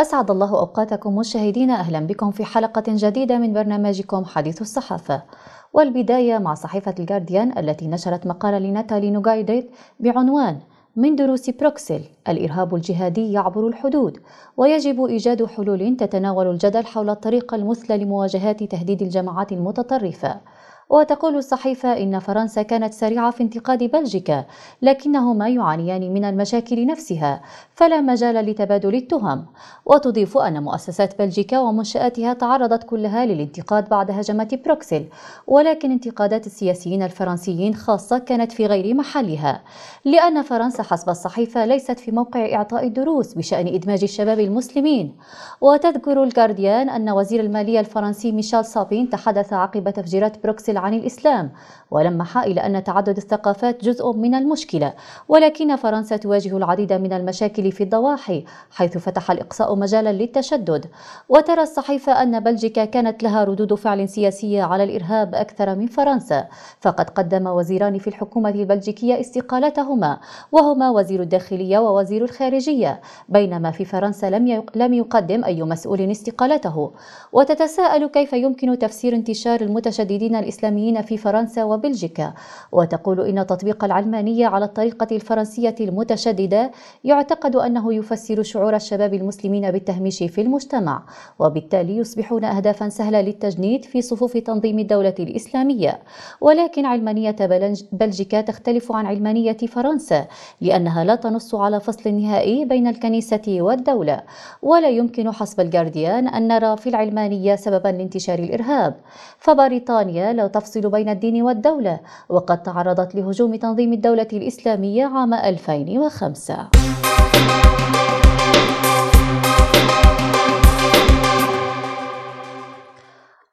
أسعد الله أوقاتكم مشاهدينا أهلا بكم في حلقة جديدة من برنامجكم حديث الصحافة والبداية مع صحيفة الجارديان التي نشرت مقالا لناتالي نوغايديت بعنوان من دروس بروكسل الإرهاب الجهادي يعبر الحدود ويجب إيجاد حلول تتناول الجدل حول الطريقة المثلى لمواجهات تهديد الجماعات المتطرفة وتقول الصحيفة إن فرنسا كانت سريعة في انتقاد بلجيكا لكنهما يعانيان من المشاكل نفسها فلا مجال لتبادل التهم وتضيف أن مؤسسات بلجيكا ومنشآتها تعرضت كلها للانتقاد بعد هجمة بروكسل ولكن انتقادات السياسيين الفرنسيين خاصة كانت في غير محلها لأن فرنسا حسب الصحيفة ليست في موقع إعطاء الدروس بشأن إدماج الشباب المسلمين وتذكر الجارديان أن وزير المالية الفرنسي ميشيل سابين تحدث عقب تفجيرات بروكسل عن الإسلام ولمح إلى أن تعدد الثقافات جزء من المشكلة ولكن فرنسا تواجه العديد من المشاكل في الضواحي حيث فتح الإقصاء مجالا للتشدد وترى الصحيفة أن بلجيكا كانت لها ردود فعل سياسية على الإرهاب أكثر من فرنسا فقد قدم وزيران في الحكومة البلجيكية استقالتهما وهما وزير الداخلية ووزير الخارجية بينما في فرنسا لم لم يقدم أي مسؤول استقالته وتتساءل كيف يمكن تفسير انتشار المتشددين الإسلاميين الإسلاميين في فرنسا وبلجيكا وتقول إن تطبيق العلمانية على الطريقة الفرنسية المتشددة يعتقد أنه يفسر شعور الشباب المسلمين بالتهميش في المجتمع وبالتالي يصبحون أهدافا سهلة للتجنيد في صفوف تنظيم الدولة الإسلامية ولكن علمانية بلجيكا تختلف عن علمانية فرنسا لأنها لا تنص على فصل نهائي بين الكنيسة والدولة ولا يمكن حسب الجارديان أن نرى في العلمانية سببا لانتشار الإرهاب فبريطانيا لو تفصل بين الدين والدولة وقد تعرضت لهجوم تنظيم الدولة الإسلامية عام 2005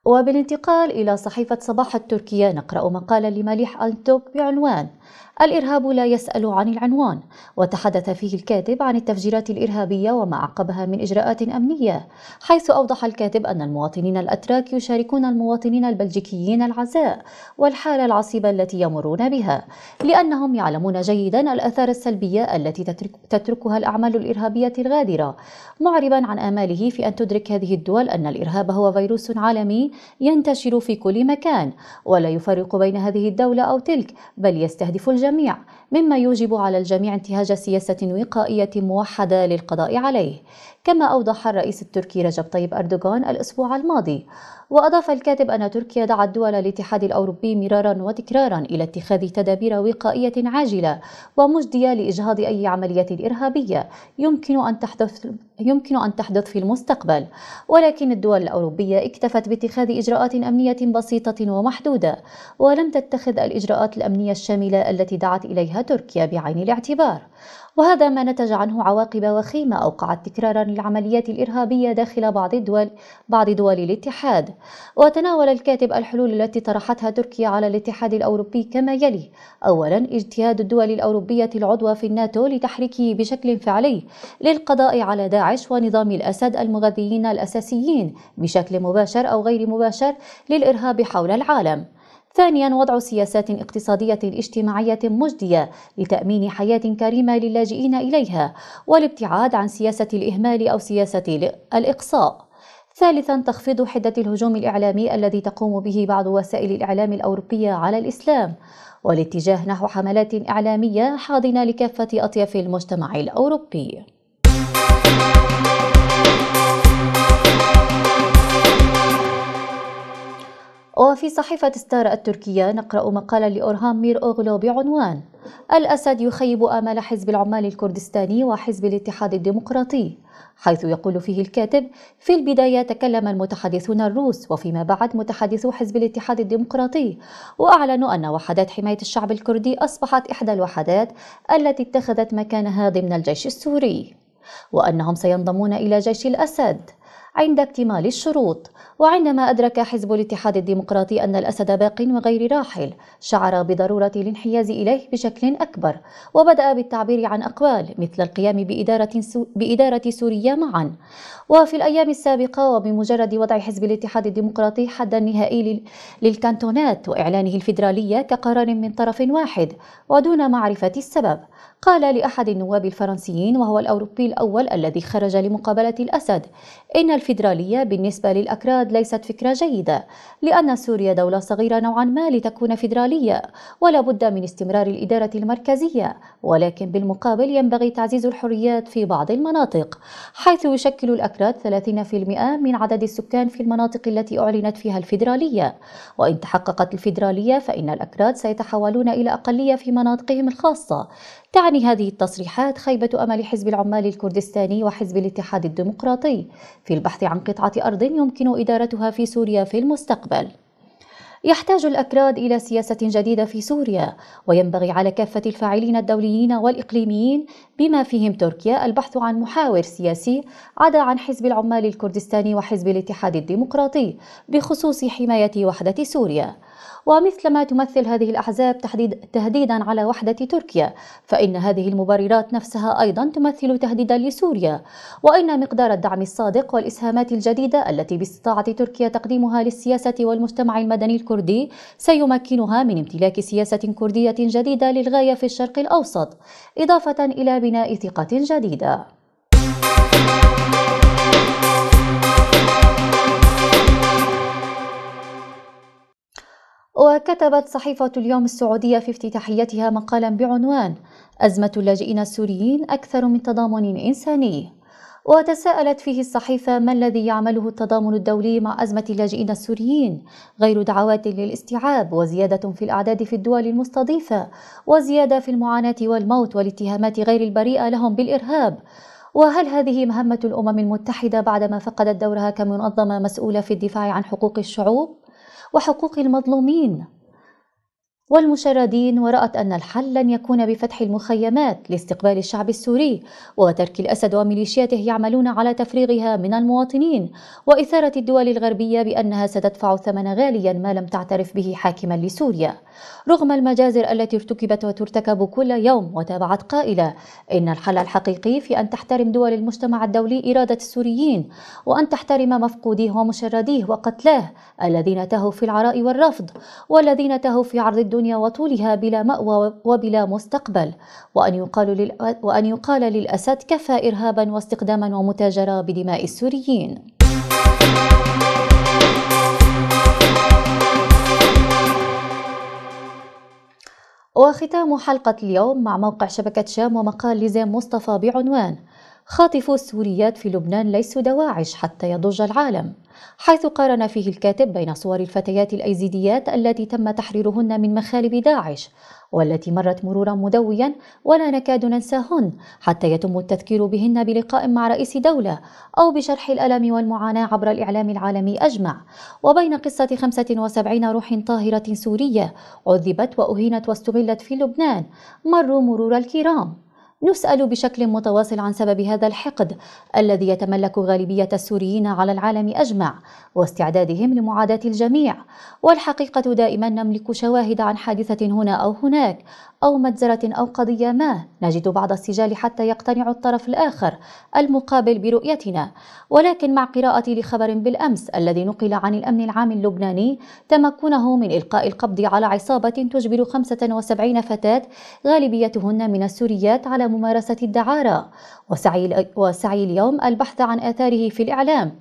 وبالانتقال إلى صحيفة صباح التركية نقرأ مقالا لمليح أنتوك بعنوان الإرهاب لا يسأل عن العنوان وتحدث فيه الكاتب عن التفجيرات الإرهابية وما أعقبها من إجراءات أمنية حيث أوضح الكاتب أن المواطنين الأتراك يشاركون المواطنين البلجيكيين العزاء والحالة العصيبة التي يمرون بها لأنهم يعلمون جيدا الأثار السلبية التي تترك تتركها الأعمال الإرهابية الغادرة معربا عن آماله في أن تدرك هذه الدول أن الإرهاب هو فيروس عالمي ينتشر في كل مكان ولا يفرق بين هذه الدولة أو تلك بل يستهدف الجميع مما يوجب على الجميع انتهاج سياسة وقائية موحدة للقضاء عليه كما أوضح الرئيس التركي رجب طيب أردوغان الأسبوع الماضي وأضاف الكاتب أن تركيا دعت دول الاتحاد الأوروبي مرارا وتكرارا إلى اتخاذ تدابير وقائية عاجلة ومجدية لإجهاض أي عملية إرهابية يمكن أن تحدث يمكن أن تحدث في المستقبل ولكن الدول الأوروبية اكتفت باتخاذ إجراءات أمنية بسيطة ومحدودة ولم تتخذ الإجراءات الأمنية الشاملة التي دعت إليها تركيا بعين الاعتبار وهذا ما نتج عنه عواقب وخيمة أوقعت تكرارا للعمليات الإرهابية داخل بعض الدول بعض دول الاتحاد وتناول الكاتب الحلول التي طرحتها تركيا على الاتحاد الأوروبي كما يلي أولا اجتهاد الدول الأوروبية العضوة في الناتو لتحريكه بشكل فعلي للقضاء على داعش ونظام الأسد المغذيين الأساسيين بشكل مباشر أو غير مباشر للإرهاب حول العالم ثانيا وضع سياسات اقتصادية اجتماعية مجدية لتأمين حياة كريمة للاجئين إليها والابتعاد عن سياسة الإهمال أو سياسة الإقصاء ثالثا تخفيض حدة الهجوم الإعلامي الذي تقوم به بعض وسائل الإعلام الأوروبية على الإسلام والاتجاه نحو حملات إعلامية حاضنة لكافة أطياف المجتمع الأوروبي في صحيفة ستار التركية نقرأ مقالا لأورهام مير أوغلو بعنوان الأسد يخيب آمال حزب العمال الكردستاني وحزب الاتحاد الديمقراطي حيث يقول فيه الكاتب في البداية تكلم المتحدثون الروس وفيما بعد متحدثو حزب الاتحاد الديمقراطي وأعلنوا أن وحدات حماية الشعب الكردي أصبحت إحدى الوحدات التي اتخذت مكانها ضمن الجيش السوري وأنهم سينضمون إلى جيش الأسد عند اكتمال الشروط وعندما أدرك حزب الاتحاد الديمقراطي أن الأسد باق وغير راحل شعر بضرورة الانحياز إليه بشكل أكبر وبدأ بالتعبير عن أقوال مثل القيام بإدارة, سو... بإدارة سوريا معا وفي الأيام السابقة وبمجرد وضع حزب الاتحاد الديمقراطي حدا نهائي للكانتونات وإعلانه الفيدرالية كقرار من طرف واحد ودون معرفة السبب قال لأحد النواب الفرنسيين وهو الأوروبي الأول الذي خرج لمقابلة الأسد إن الفيدرالية بالنسبة للأكراد ليست فكرة جيدة لأن سوريا دولة صغيرة نوعا ما لتكون فيدرالية ولا بد من استمرار الإدارة المركزية ولكن بالمقابل ينبغي تعزيز الحريات في بعض المناطق حيث يشكل الأكراد 30% من عدد السكان في المناطق التي أعلنت فيها الفيدرالية وإن تحققت الفيدرالية فإن الأكراد سيتحولون إلى أقلية في مناطقهم الخاصة تعني هذه التصريحات خيبة أمل حزب العمال الكردستاني وحزب الاتحاد الديمقراطي في البحث عن قطعة أرض يمكن إدارتها في سوريا في المستقبل. يحتاج الأكراد إلى سياسة جديدة في سوريا وينبغي على كافة الفاعلين الدوليين والإقليميين بما فيهم تركيا البحث عن محاور سياسي عدا عن حزب العمال الكردستاني وحزب الاتحاد الديمقراطي بخصوص حماية وحدة سوريا ومثلما تمثل هذه الأحزاب تحديد تهديدا على وحدة تركيا فإن هذه المبررات نفسها أيضا تمثل تهديدا لسوريا وإن مقدار الدعم الصادق والإسهامات الجديدة التي باستطاعة تركيا تقديمها للسياسة والمجتمع المدني الكردي سيمكنها من امتلاك سياسة كردية جديدة للغاية في الشرق الأوسط إضافة إلى بناء ثقة جديدة كتبت صحيفة اليوم السعودية في افتتاحيتها مقالا بعنوان أزمة اللاجئين السوريين أكثر من تضامن إنساني وتساءلت فيه الصحيفة ما الذي يعمله التضامن الدولي مع أزمة اللاجئين السوريين غير دعوات للاستيعاب وزيادة في الأعداد في الدول المستضيفة وزيادة في المعاناة والموت والاتهامات غير البريئة لهم بالإرهاب وهل هذه مهمة الأمم المتحدة بعدما فقدت دورها كمنظمة مسؤولة في الدفاع عن حقوق الشعوب وحقوق المظلومين والمشردين ورأت أن الحل لن يكون بفتح المخيمات لاستقبال الشعب السوري وترك الأسد وميليشياته يعملون على تفريغها من المواطنين وإثارة الدول الغربية بأنها ستدفع ثمن غاليا ما لم تعترف به حاكما لسوريا رغم المجازر التي ارتكبت وترتكب كل يوم وتابعت قائلة إن الحل الحقيقي في أن تحترم دول المجتمع الدولي إرادة السوريين وأن تحترم مفقوديه ومشرديه وقتلاه الذين تهوا في العراء والرفض والذين تهوا في عرض الدول الدنيا وطولها بلا مأوى وبلا مستقبل وأن يقال, للأ... وأن يقال للأسد كفى إرهابا واستقداما ومتاجرة بدماء السوريين وختام حلقة اليوم مع موقع شبكة شام ومقال لزام مصطفى بعنوان خاطف السوريات في لبنان ليسوا دواعش حتى يضج العالم حيث قارن فيه الكاتب بين صور الفتيات الأيزيديات التي تم تحريرهن من مخالب داعش والتي مرت مرورا مدويا ولا نكاد ننساهن حتى يتم التذكير بهن بلقاء مع رئيس دولة أو بشرح الألم والمعاناة عبر الإعلام العالمي أجمع وبين قصة 75 روح طاهرة سورية عذبت وأهينت واستغلت في لبنان مروا مرور الكرام نسأل بشكل متواصل عن سبب هذا الحقد الذي يتملك غالبية السوريين على العالم أجمع واستعدادهم لمعاداة الجميع والحقيقة دائما نملك شواهد عن حادثة هنا أو هناك أو مجزرة أو قضية ما نجد بعض السجال حتى يقتنع الطرف الآخر المقابل برؤيتنا ولكن مع قراءتي لخبر بالأمس الذي نقل عن الأمن العام اللبناني تمكنه من إلقاء القبض على عصابة تجبر 75 فتاة غالبيتهن من السوريات على ممارسة الدعارة وسعي, وسعي اليوم البحث عن آثاره في الإعلام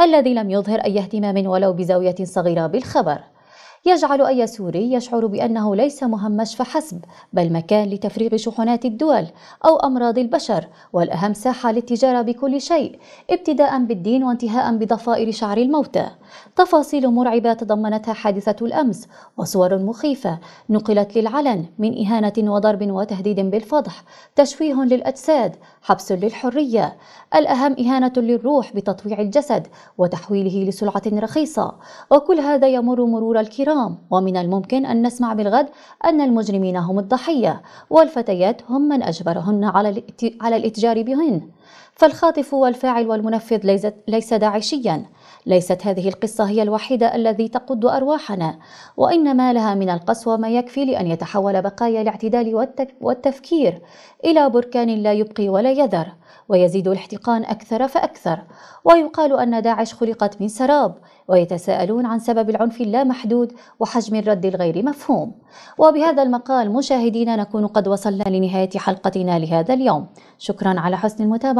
الذي لم يظهر أي اهتمام ولو بزاوية صغيرة بالخبر يجعل أي سوري يشعر بأنه ليس مهمش فحسب بل مكان لتفريغ شحنات الدول أو أمراض البشر والأهم ساحة للتجارة بكل شيء ابتداء بالدين وانتهاء بضفائر شعر الموتى تفاصيل مرعبة تضمنتها حادثة الأمس وصور مخيفة نقلت للعلن من إهانة وضرب وتهديد بالفضح تشويه للأجساد حبس للحرية الأهم إهانة للروح بتطويع الجسد وتحويله لسلعة رخيصة وكل هذا يمر مرور الكرام الكرام ومن الممكن أن نسمع بالغد أن المجرمين هم الضحية والفتيات هم من أجبرهن على الاتجار بهن فالخاطف والفاعل والمنفذ ليس, ليس داعشيا ليست هذه القصة هي الوحيدة الذي تقد أرواحنا وإنما لها من القسوة ما يكفي لأن يتحول بقايا الاعتدال والتفكير إلى بركان لا يبقي ولا يذر ويزيد الاحتقان أكثر فأكثر ويقال أن داعش خلقت من سراب ويتساءلون عن سبب العنف اللامحدود وحجم الرد الغير مفهوم وبهذا المقال مشاهدينا نكون قد وصلنا لنهاية حلقتنا لهذا اليوم شكرا على حسن المتابعة